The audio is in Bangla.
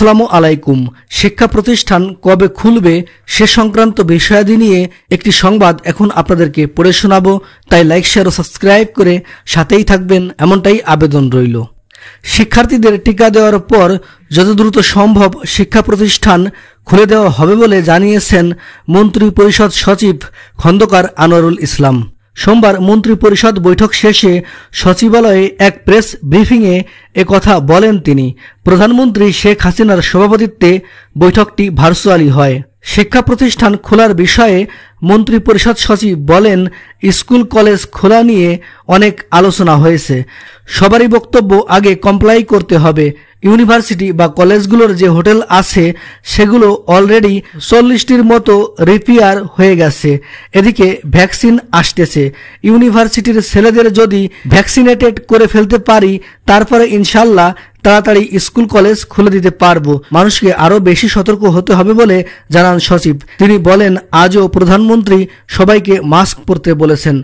আসসালামু আলাইকুম শিক্ষা প্রতিষ্ঠান কবে খুলবে সে সংক্রান্ত বিষয়াদি নিয়ে একটি সংবাদ এখন আপনাদেরকে পড়ে শোনাবো তাই লাইক শেয়ার ও সাবস্ক্রাইব করে সাথেই থাকবেন এমনটাই আবেদন রইল শিক্ষার্থীদের টিকা দেওয়ার পর যত দ্রুত সম্ভব শিক্ষা প্রতিষ্ঠান খুলে দেওয়া হবে বলে জানিয়েছেন মন্ত্রী পরিষদ সচিব খন্দকার আনোয়ারুল ইসলাম সোমবার মন্ত্রিপরিষদ বৈঠক শেষে সচিবালয়ে এক প্রেস ব্রিফিংয়ে কথা বলেন তিনি প্রধানমন্ত্রী শেখ হাসিনার সভাপতিত্বে বৈঠকটি ভার্চুয়ালি হয় শিক্ষা প্রতিষ্ঠান খোলার বিষয়ে মন্ত্রিপরিষদ সচিব বলেন স্কুল কলেজ খোলা নিয়ে অনেক আলোচনা হয়েছে সবারই বক্তব্য আগে কমপ্লাই করতে হবে ইউনিভার্সিটি বা কলেজগুলোর যে হোটেল আছে সেগুলো অলরেডি চল্লিশটির মতো রিপেয়ার হয়ে গেছে এদিকে ভ্যাকসিন আসতেছে ইউনিভার্সিটির ছেলেদের যদি ভ্যাকসিনেটেড করে ফেলতে পারি তারপরে ইনশাল্লাহ তাড়াতাড়ি স্কুল কলেজ খুলে দিতে পারবো মানুষকে আরও বেশি সতর্ক হতে হবে বলে জানান সচিব তিনি বলেন আজও প্রধানমন্ত্রী সবাইকে মাস্ক পরতে বলেছেন